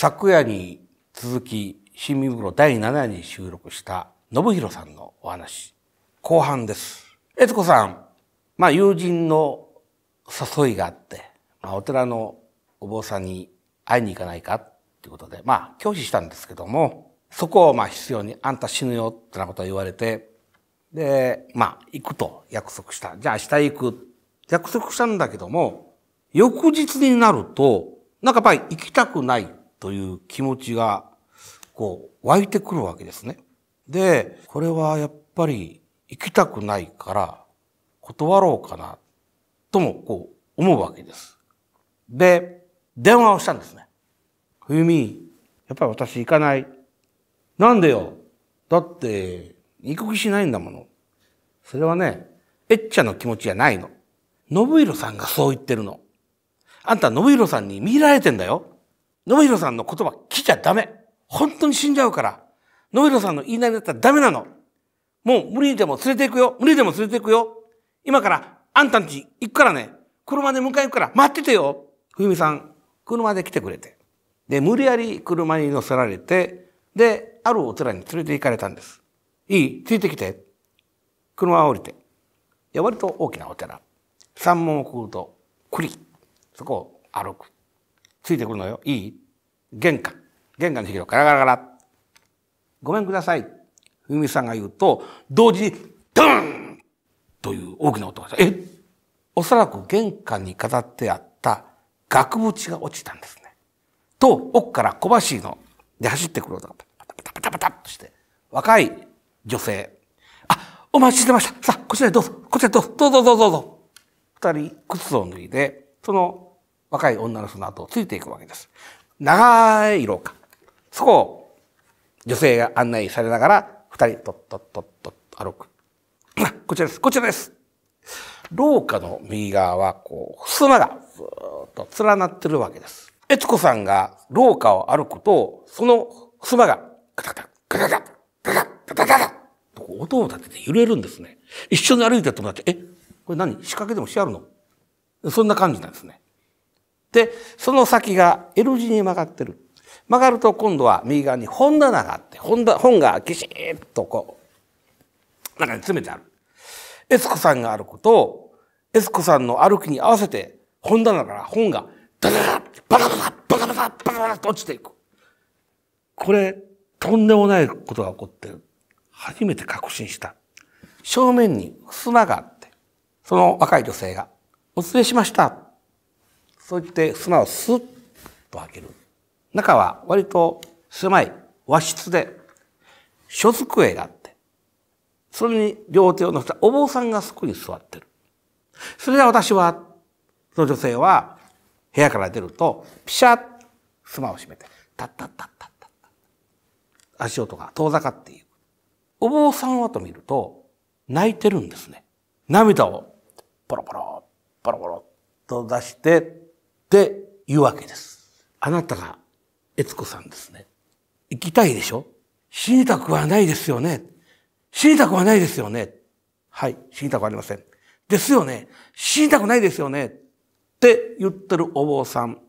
昨夜に続き新見風呂第7夜に収録した信弘さんのお話後半です。悦子さん、まあ友人の誘いがあって、まあ、お寺のお坊さんに会いに行かないかっていうことで、まあ拒否したんですけども、そこをまあ必要にあんた死ぬよってなことを言われて、で、まあ行くと約束した。じゃあ明日行く。約束したんだけども、翌日になると、なんかやっぱり行きたくないという気持ちがこう湧いてくるわけですね。で、これはやっぱり行きたくないから断ろうかなともこう思うわけです。で、電話をしたんですね。冬美、やっぱり私行かない。なんでよだって行く気しないんだもの。それはね、えっちゃの気持ちじゃないの。信弘さんがそう言ってるの。あんた信弘さんに見られてんだよ。野茂弘さんの言葉聞ちゃダメ。本当に死んじゃうから。野茂弘さんの言いなりだったらダメなの。もう無理にでも連れて行くよ。無理でも連れて行くよ。今からあんたんち行くからね。車で迎え行くから待っててよ。冬美さん、車で来てくれて。で、無理やり車に乗せられて、で、あるお寺に連れて行かれたんです。いいついてきて。車を降りて。いや、割と大きなお寺。山門をくぐると、栗。そこを歩く。ついてくるのよ。いい玄関。玄関の引き戸、ガラガラガラ。ごめんください。ふみさんが言うと、同時に、ドーンという大きな音がした。えおそらく玄関に飾ってあった額縁が落ちたんですね。と、奥から小走りの、で走ってくる音がパタパタパタパタとして、若い女性。あ、お待ちしてました。さあ、こちらへどうぞ。こちらへどうぞ。どうぞどうぞどうぞ。二人、靴を脱いで、その若い女の人の後をついていくわけです。長い廊下。そこを女性が案内されながら、二人、とっとっとっと歩く。こちらです、こちらです。廊下の右側は、こう、襖がずっと連なってるわけです。悦子さんが廊下を歩くと、その襖が、ガタガタ、ガタガタ、ガタガタ、ガタガタ、音を立てて揺れるんですね。一緒に歩いててもらって、え、これ何仕掛けでもしてあるのそんな感じなんですね。で、その先が L 字に曲がってる。曲がると今度は右側に本棚があって、本本がぎしっとこう、中に詰めてある。エスコさんが歩くと、エスコさんの歩きに合わせて、本棚から本が、ダダダバカバカバカバカバカバカ落ちていく。これ、とんでもないことが起こってる。初めて確信した。正面に襖があって、その若い女性が、お連れしました。そう言って砂をスッと開ける。中は割と狭い和室で、書机があって、それに両手を乗せたお坊さんがそこに座ってる。それで私は、その女性は部屋から出ると、ピシャッ、妻を閉めて、タッタッタッタッタッタ足音が遠ざかっていく。お坊さんはと見ると、泣いてるんですね。涙を、ポロポロ、ポロポロと出して、って言うわけです。あなたが、悦子さんですね。行きたいでしょ死にたくはないですよね。死にたくはないですよね。はい、死にたくありません。ですよね。死にたくないですよね。って言ってるお坊さん。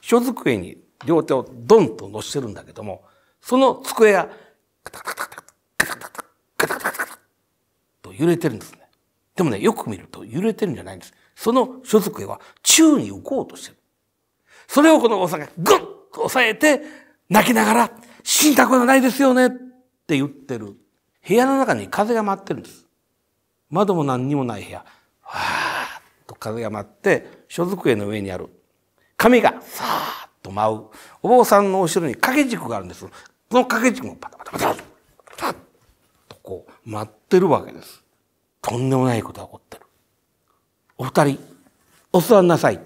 書机に両手をドンと乗してるんだけども、その机が、カタカタカタカタカタカタカタカタと揺れてるんですね。でもね、よく見ると揺れてるんじゃないんです。その書机は宙に浮こうとしてる。それをこの王さんがグッと抑えて、泣きながら、死にたくはないですよねって言ってる。部屋の中に風が舞ってるんです。窓も何にもない部屋。わーっと風が舞って、所属への上にある。髪がさーっと舞う。お坊さんの後ろに掛け軸があるんです。その掛け軸もパタパタパタパタとこう舞ってるわけです。とんでもないことが起こってる。お二人、お座んなさい。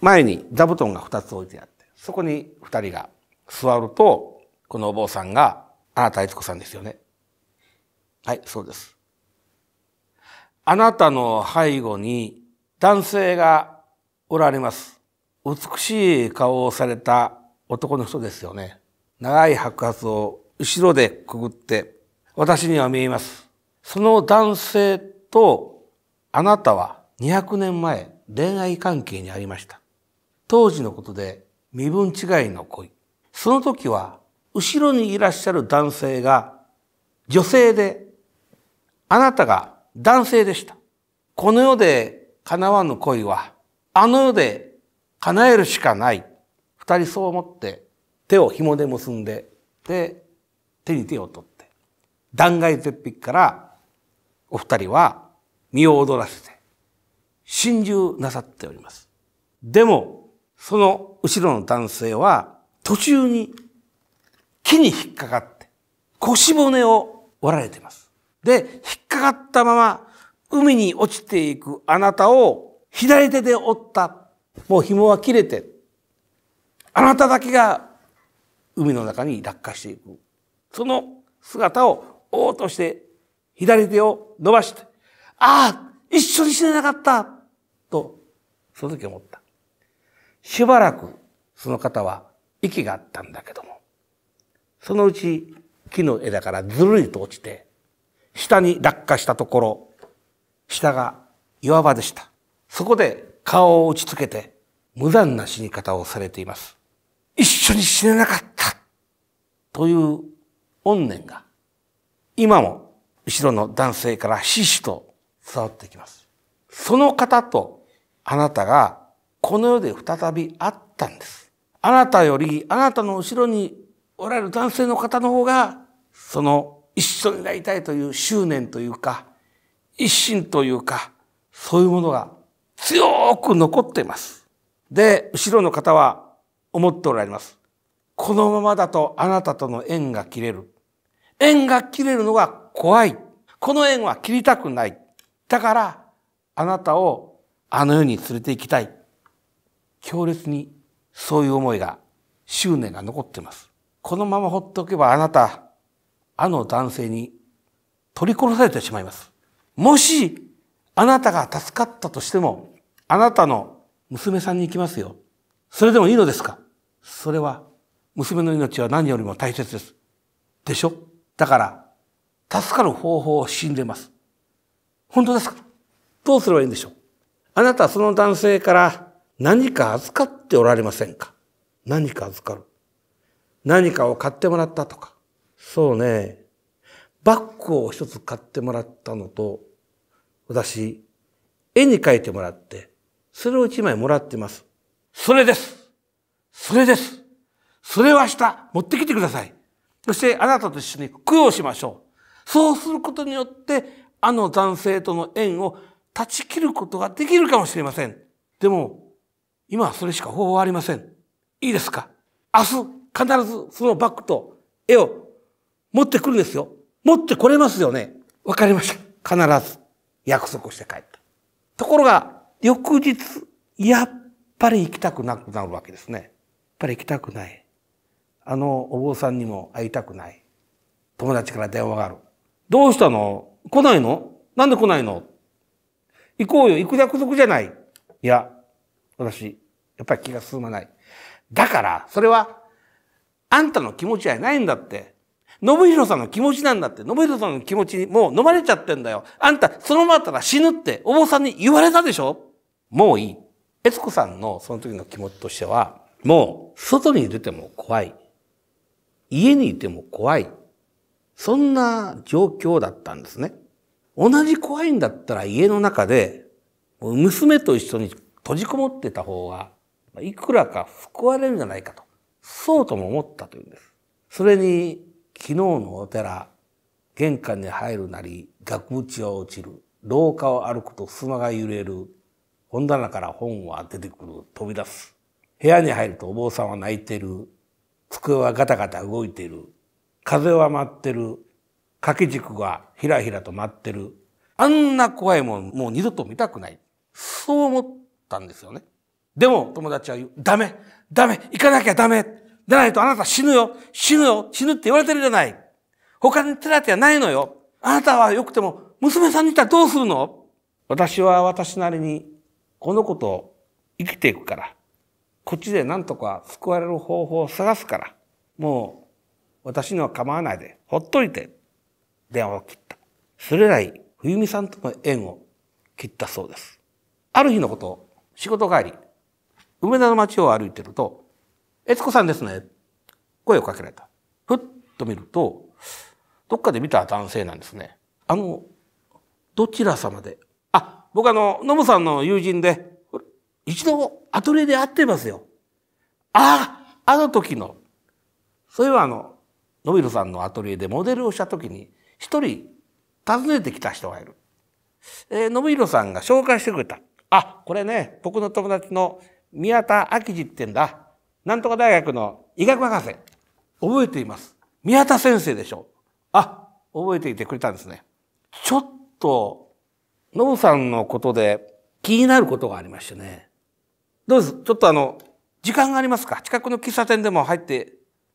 前に座布団が2つ置いてあって、そこに2人が座ると、このお坊さんが、あなたいつ子さんですよね。はい、そうです。あなたの背後に男性がおられます。美しい顔をされた男の人ですよね。長い白髪を後ろでくぐって、私には見えます。その男性とあなたは200年前、恋愛関係にありました。当時のことで身分違いの恋。その時は、後ろにいらっしゃる男性が女性で、あなたが男性でした。この世で叶わぬ恋は、あの世で叶えるしかない。二人そう思って手を紐で結んで、で、手に手を取って、断崖絶壁からお二人は身を踊らせて、心中なさっております。でも、その後ろの男性は、途中に木に引っかかって、腰骨を割られています。で、引っかかったまま、海に落ちていくあなたを、左手で折った、もう紐は切れて、あなただけが海の中に落下していく。その姿を追おうとして、左手を伸ばして、ああ、一緒に死ねなかったと、その時思った。しばらくその方は息があったんだけども、そのうち木の枝からずるりと落ちて、下に落下したところ、下が岩場でした。そこで顔を打ちつけて、無残な死に方をされています。一緒に死ねなかったという怨念が、今も後ろの男性からししと伝わってきます。その方とあなたがこの世で再び会ったんです。あなたより、あなたの後ろにおられる男性の方の方が、その一緒になりたいという執念というか、一心というか、そういうものが強く残っています。で、後ろの方は思っておられます。このままだとあなたとの縁が切れる。縁が切れるのが怖い。この縁は切りたくない。だから、あなたをあの世に連れて行きたい強烈にそういう思いが執念が残っていますこのまま放っておけばあなたあの男性に取り殺されてしまいますもしあなたが助かったとしてもあなたの娘さんに行きますよそれでもいいのですかそれは娘の命は何よりも大切ですでしょだから助かる方法を死んでます本当ですかどうすればいいんでしょうあなたその男性から何か預かっておられませんか何か預かる。何かを買ってもらったとか。そうね。バッグを一つ買ってもらったのと、私、絵に描いてもらって、それを一枚もらってます。それですそれですそれは明日持ってきてください。そしてあなたと一緒に供養しましょう。そうすることによって、あの男性との縁を断ち切ることができるかもしれません。でも、今はそれしか方法はありません。いいですか明日、必ずそのバッグと絵を持ってくるんですよ。持ってこれますよね。わかりました。必ず約束して帰った。ところが、翌日、やっぱり行きたくなくなるわけですね。やっぱり行きたくない。あのお坊さんにも会いたくない。友達から電話がある。どうしたの来ないのなんで来ないの行こうよ、行く約束じゃない。いや、私、やっぱり気が進まない。だから、それは、あんたの気持ちじゃないんだって。信弘さんの気持ちなんだって。信弘さんの気持ちにもう飲まれちゃってんだよ。あんた、そのままだったら死ぬって、お坊さんに言われたでしょもういい。悦子さんのその時の気持ちとしては、もう、外に出ても怖い。家にいても怖い。そんな状況だったんですね。同じ怖いんだったら家の中で、娘と一緒に閉じこもってた方が、いくらか救われるんじゃないかと、そうとも思ったというんです。それに、昨日のお寺、玄関に入るなり、額縁は落ちる、廊下を歩くと襖が揺れる、本棚から本は出てくる、飛び出す。部屋に入るとお坊さんは泣いてる、机はガタガタ動いてる、風は舞ってる、掛け軸がひらひらと舞ってる。あんな怖いもん、もう二度と見たくない。そう思ったんですよね。でも、友達は言う、ダメダメ行かなきゃダメでないとあなた死ぬよ死ぬよ死ぬって言われてるじゃない他に手立てはないのよあなたは良くても、娘さんにったらどうするの私は私なりに、このことを生きていくから、こっちで何とか救われる方法を探すから、もう、私には構わないで、ほっといて、電話を切った。それ以来、冬美さんとの縁を切ったそうです。ある日のこと、仕事帰り、梅田の街を歩いてると、悦子さんですね。声をかけられた。ふっと見ると、どっかで見た男性なんですね。あの、どちら様で。あ、僕あの、ノブさんの友人で、一度アトリエで会ってますよ。ああ、あの時の。それはあの、ノビルさんのアトリエでモデルをした時に一人訪ねてきた人がいる。えー、信弘さんが紹介してくれた。あ、これね、僕の友達の宮田明治ってんだ。なんとか大学の医学博士。覚えています。宮田先生でしょう。あ、覚えていてくれたんですね。ちょっと、ノブさんのことで気になることがありましてね。どうですちょっとあの、時間がありますか近くの喫茶店でも入って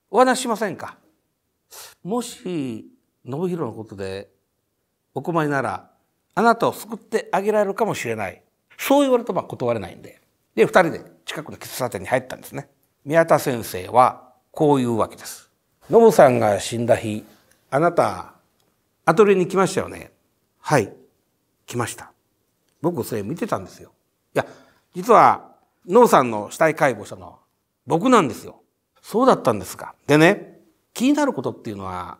お話しませんかもし、信弘のことでお困りならあなたを救ってあげられるかもしれないそう言われたと断れないんでで二人で近くの喫茶店に入ったんですね宮田先生はこういうわけですノブさんが死んだ日あなたアトリエに来ましたよねはい来ました僕それ見てたんですよいや実はノブさんの死体解剖したのは僕なんですよそうだったんですかでね気になることっていうのは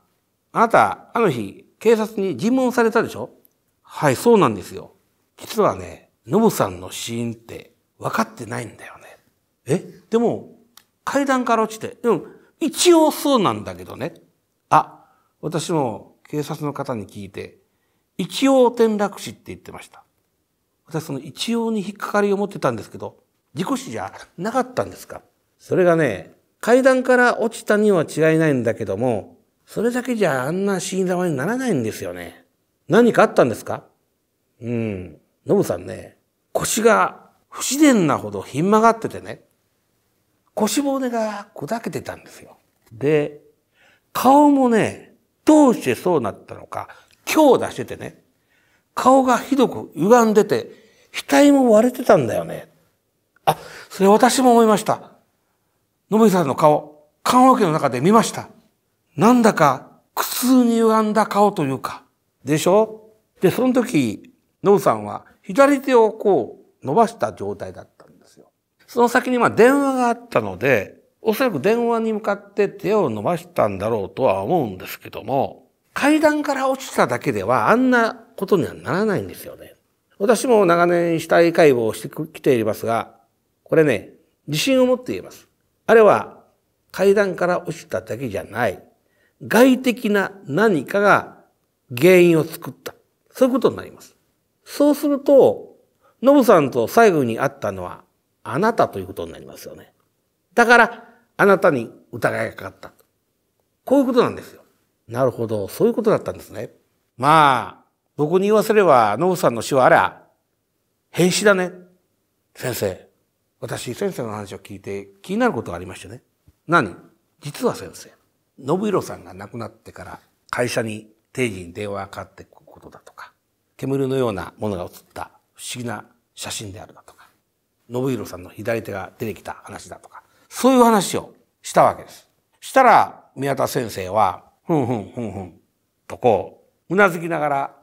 あなた、あの日、警察に尋問されたでしょはい、そうなんですよ。実はね、ノブさんの死因って分かってないんだよね。えでも、階段から落ちて、でも、一応そうなんだけどね。あ、私も警察の方に聞いて、一応転落死って言ってました。私その一応に引っかかりを持ってたんですけど、事故死じゃなかったんですかそれがね、階段から落ちたには違いないんだけども、それだけじゃあんな死に様にならないんですよね。何かあったんですかうん。ノブさんね、腰が不自然なほどひん曲がっててね、腰骨が砕けてたんですよ。で、顔もね、どうしてそうなったのか、強打しててね、顔がひどく歪んでて、額も割れてたんだよね。あ、それ私も思いました。ノブさんの顔、棺桶の中で見ました。なんだか苦痛に歪んだ顔というか、でしょで、その時、ノブさんは左手をこう伸ばした状態だったんですよ。その先にまあ電話があったので、おそらく電話に向かって手を伸ばしたんだろうとは思うんですけども、階段から落ちただけではあんなことにはならないんですよね。私も長年死体解剖をしてきていますが、これね、自信を持って言えます。あれは階段から落ちただけじゃない。外的な何かが原因を作った。そういうことになります。そうすると、ノブさんと最後に会ったのはあなたということになりますよね。だから、あなたに疑いがかかった。こういうことなんですよ。なるほど。そういうことだったんですね。まあ、僕に言わせれば、ノブさんの死はあら、変死だね。先生。私、先生の話を聞いて気になることがありましてね。何実は先生。信弘さんが亡くなってから会社に定時に電話がかかってくることだとか、煙のようなものが映った不思議な写真であるだとか、信弘さんの左手が出てきた話だとか、そういう話をしたわけです。したら、宮田先生は、ふんふんふんふん、とこう、うなずきながら、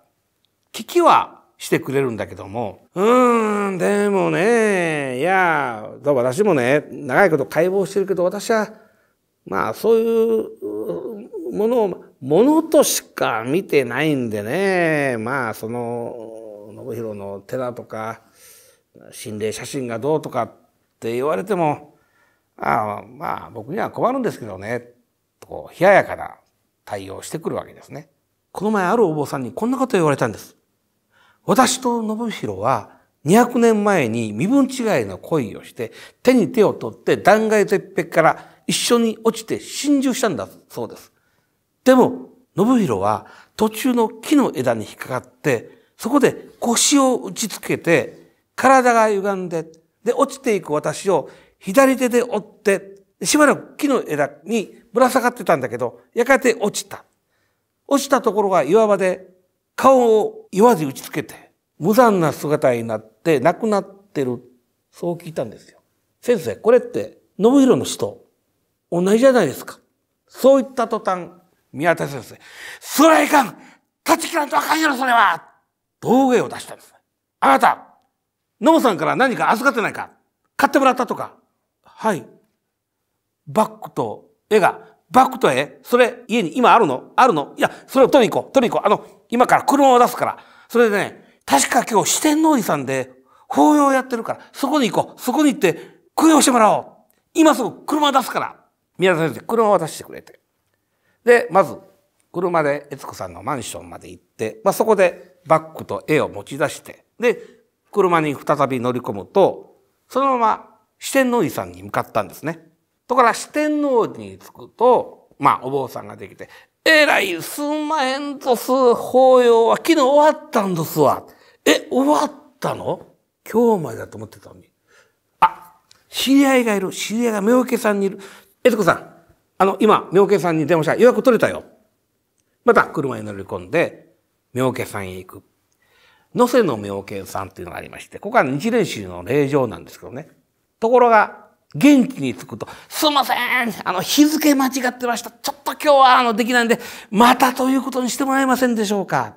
聞きはしてくれるんだけども、うーん、でもね、いや、私もね、長いこと解剖してるけど、私はまあそういうものをものとしか見てないんでねまあその信弘の寺とか心霊写真がどうとかって言われてもああまあ僕には困るんですけどねとこう冷ややかな対応してくるわけですね。この前あるお坊さんにこんなこと言われたんです。私と信弘は200年前に身分違いの恋をして手に手を取って断崖絶壁から一緒に落ちて心中したんだそうです。でも、信弘は途中の木の枝に引っかかって、そこで腰を打ちつけて、体が歪んで、で、落ちていく私を左手で追って、しばらく木の枝にぶら下がってたんだけど、やがて落ちた。落ちたところが岩場で顔を岩で打ちつけて、無残な姿になって亡くなってる。そう聞いたんですよ。先生、これって、信弘の死と同じじゃないですか。そういった途端、宮田先生、それはいかん立ち切らんとあかんやろ、それは道具を出したんです。あなた、ノムさんから何か預かってないか買ってもらったとかはい。バッグと絵が、バッグと絵それ家に今あるのあるのいや、それを取りに行こう。取りに行こう。あの、今から車を出すから。それでね、確か今日四天王寺さんで法要やってるから、そこに行こう。そこに行って供養してもらおう。今すぐ車を出すから。宮田先生車を渡してくれてでまず車で悦子さんのマンションまで行って、まあ、そこでバッグと絵を持ち出してで車に再び乗り込むとそのまま四天王寺さんに向かったんですね。ところが四天王寺に着くと、まあ、お坊さんができて、えらい、すんまへんとす、法要は昨日終わったんですわ。え、終わったの今日までだと思ってたのに。あ、知り合いがいる。知り合いが目置けさんにいる。さん、あの、今、妙慶さんに電話した。予約取れたよ。また、車に乗り込んで、妙慶さんへ行く。野瀬の妙慶さんっていうのがありまして、ここは日蓮宗の霊場なんですけどね。ところが、現地に着くと、すいませんあの、日付間違ってました。ちょっと今日はあの、できないんで、またということにしてもらえませんでしょうか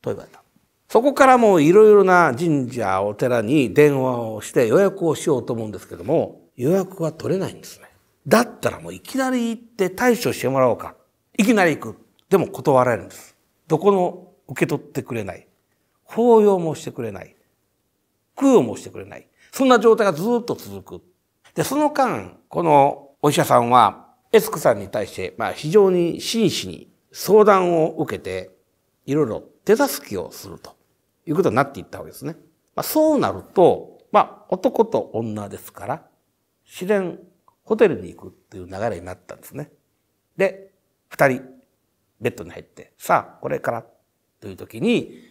と言われた。そこからもういろいろな神社、お寺に電話をして予約をしようと思うんですけども、予約は取れないんですね。だったらもういきなり行って対処してもらおうか。いきなり行く。でも断られるんです。どこの受け取ってくれない。抱擁もしてくれない。供養もしてくれない。そんな状態がずっと続く。で、その間、このお医者さんは、エスクさんに対して、まあ非常に真摯に相談を受けて、いろいろ手助けをするということになっていったわけですね。まあそうなると、まあ男と女ですから、自然ホテルに行くっていう流れになったんですね。で、二人、ベッドに入って、さあ、これから、という時に、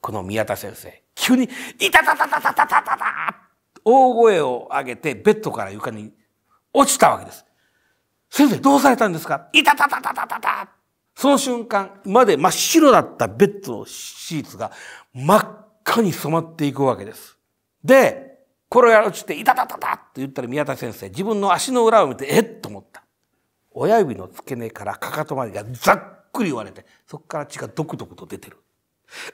この宮田先生、急に、いたたたたたたたたた大声を上げて、ベッドから床に落ちたわけです。先生、どうされたんですかいたたたたたたたその瞬間まで真っ白だったベッドのシーツが真っ赤に染まっていくわけです。で、こ転がり落ちて、いたたたたって言ったら宮田先生、自分の足の裏を見て、えっと思った。親指の付け根からかかとまでがざっくり割れて、そこから血がドクドクと出てる。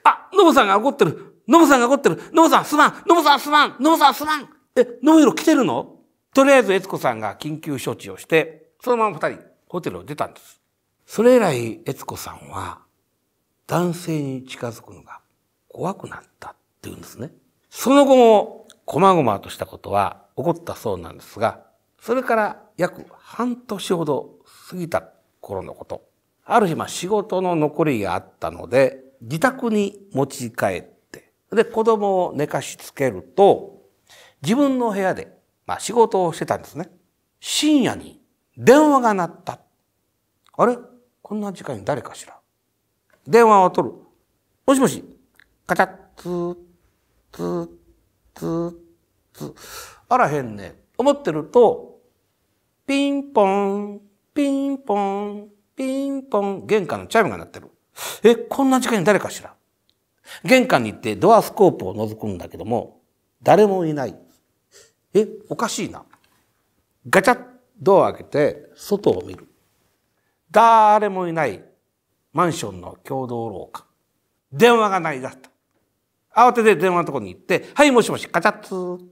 あ、ノブさんが怒ってる。ノブさんが怒ってる。ノブさんすまん。ノブさんすまん。ノブさんすまん。え、ノブヒロ来てるのとりあえず悦子さんが緊急処置をして、そのまま二人、ホテルを出たんです。それ以来、悦子さんは、男性に近づくのが怖くなったって言うんですね。その後も、細々としたことは起こったそうなんですが、それから約半年ほど過ぎた頃のこと。ある日、まあ仕事の残りがあったので、自宅に持ち帰って、で、子供を寝かしつけると、自分の部屋で、まあ仕事をしてたんですね。深夜に電話が鳴った。あれこんな時間に誰かしら電話を取る。もしもし、カチャッ、ツー、ツー、つ、つ、あらへんね。思ってると、ピンポン、ピンポン、ピンポン、玄関のチャイムが鳴ってる。え、こんな時間に誰かしら玄関に行ってドアスコープを覗くんだけども、誰もいない。え、おかしいな。ガチャッドア開けて、外を見る。誰もいない。マンションの共同廊下。電話がないだた。慌てて電話のところに行って、はい、もしもし、カチャッツ、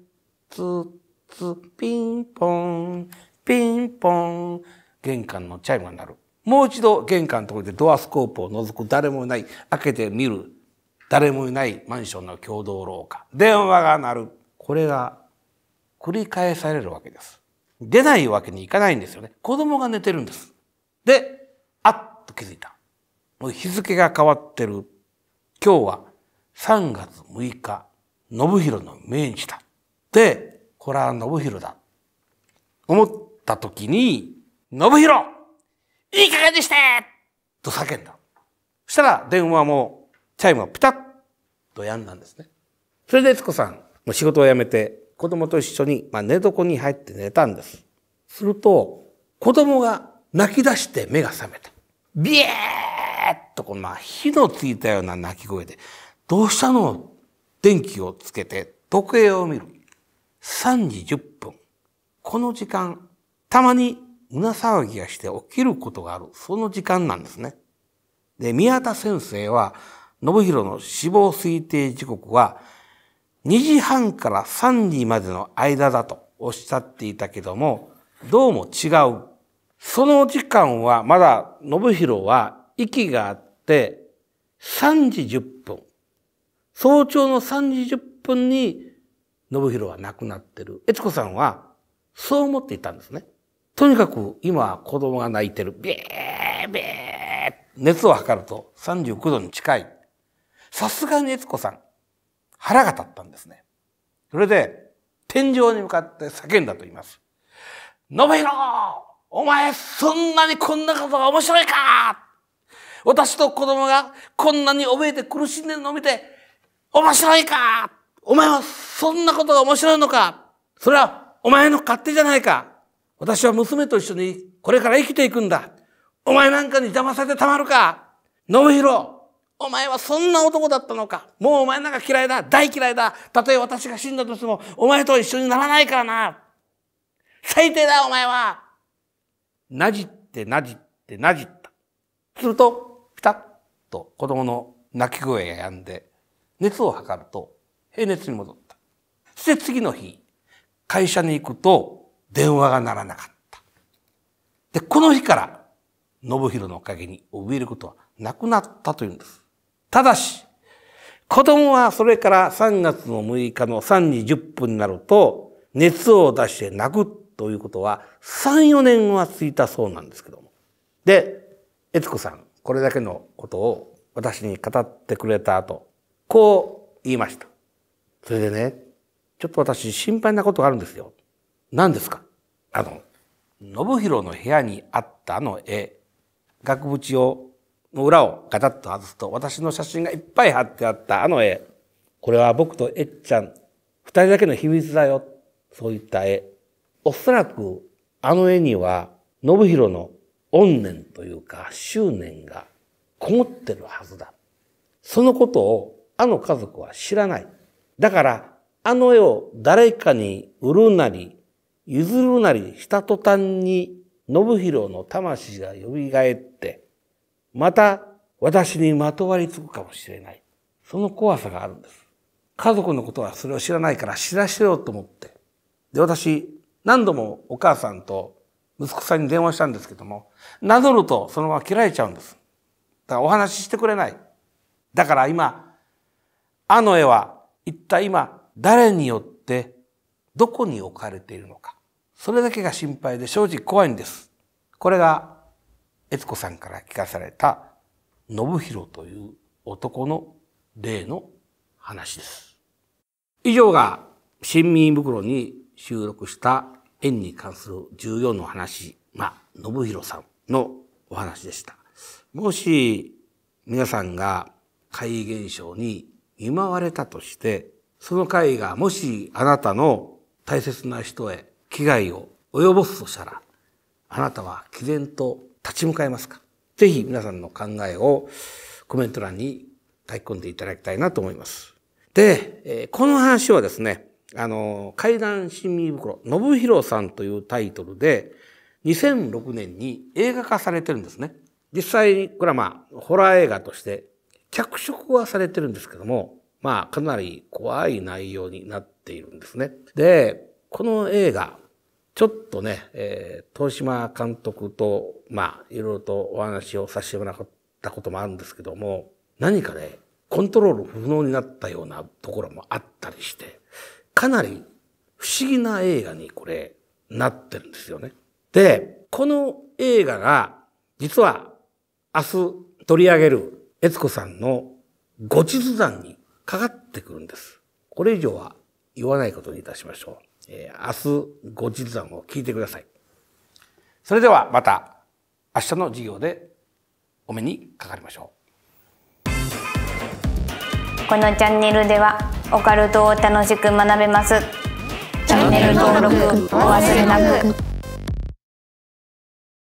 ツ、ツ、ピンポン、ピンポン、玄関のチャイムが鳴る。もう一度玄関のところでドアスコープを覗く誰もいない、開けてみる、誰もいないマンションの共同廊下。電話が鳴る。これが繰り返されるわけです。出ないわけにいかないんですよね。子供が寝てるんです。で、あっと気づいた。もう日付が変わってる。今日は3月6日、信弘の命日だ。で、これは信弘だ。思った時に、信弘いい加減にしてと叫んだ。そしたら電話も、チャイムはピタッとやんだんですね。それで悦子さん、もう仕事を辞めて、子供と一緒に、まあ、寝床に入って寝たんです。すると、子供が泣き出して目が覚めた。ビエーッとこまあ、火のついたような泣き声で、どうしたの電気をつけて時計を見る。3時10分。この時間、たまに胸騒ぎがして起きることがある。その時間なんですね。で、宮田先生は、信弘の死亡推定時刻は、2時半から3時までの間だとおっしゃっていたけども、どうも違う。その時間はまだ信弘は息があって、3時10分。早朝の3時10分に信弘は亡くなってる。悦子さんはそう思っていたんですね。とにかく今子供が泣いてる。ビービー熱を測ると39度に近い。さすがに悦子さん、腹が立ったんですね。それで、天井に向かって叫んだと言います。信弘お前そんなにこんなことが面白いか私と子供がこんなに怯えて苦しんでるのを見て面白いかお前はそんなことが面白いのかそれはお前の勝手じゃないか私は娘と一緒にこれから生きていくんだお前なんかに邪魔されてたまるか信弘お前はそんな男だったのかもうお前なんか嫌いだ大嫌いだたとえ私が死んだとしてもお前と一緒にならないからな最低だお前はなじってなじってなじった。すると、ピタッと子供の泣き声が止んで、熱を測ると平熱に戻った。そして次の日、会社に行くと電話が鳴らなかった。で、この日から、信弘のおかげに怯えることはなくなったというんです。ただし、子供はそれから3月の6日の3時10分になると、熱を出して泣くということは3、4年はついたそうなんですけども。で、悦子さん、これだけのことを私に語ってくれた後、こう言いました。それでね、ちょっと私心配なことがあるんですよ。何ですかあの、信弘の部屋にあったあの絵、額縁を、の裏をガタッと外すと、私の写真がいっぱい貼ってあったあの絵。これは僕とえっちゃん、二人だけの秘密だよ。そういった絵。おそらく、あの絵には、信弘の怨念というか執念がこもってるはずだ。そのことをあの家族は知らない。だから、あの絵を誰かに売るなり、譲るなりした途端に、信弘の魂が蘇って、また私にまとわりつくかもしれない。その怖さがあるんです。家族のことはそれを知らないから知らせようと思って。で、私、何度もお母さんと息子さんに電話したんですけども、なぞるとそのまま切られちゃうんです。だからお話ししてくれない。だから今、あの絵は一体今誰によってどこに置かれているのか。それだけが心配で正直怖いんです。これが悦子さんから聞かされた信弘という男の例の話です。以上が新民袋に収録した縁に関する14の話、まあ、信弘さんのお話でした。もし皆さんが怪異現象に見舞われたとして、その会がもしあなたの大切な人へ危害を及ぼすとしたら、あなたは毅然と立ち向かいますかぜひ皆さんの考えをコメント欄に書き込んでいただきたいなと思います。で、えこの話はですね、あの、怪談新見袋、信弘さんというタイトルで、2006年に映画化されてるんですね。実際に、これはまあ、ホラー映画として脚色はされてるんですけども、まあ、かなり怖い内容になっているんですね。で、この映画、ちょっとね、えー、東島監督と、まあ、いろいろとお話をさせてもらったこともあるんですけども、何かね、コントロール不能になったようなところもあったりして、かなり不思議な映画にこれ、なってるんですよね。で、この映画が、実は明日取り上げる悦子さんのご地図山にかかってくるんです。これ以上は言わないことにいたしましょう。えー、明日ご地図山を聞いてください。それではまた明日の授業でお目にかかりましょう。このチャンネルではオカルトを楽しく学べます。チャンネル登録お忘れなく。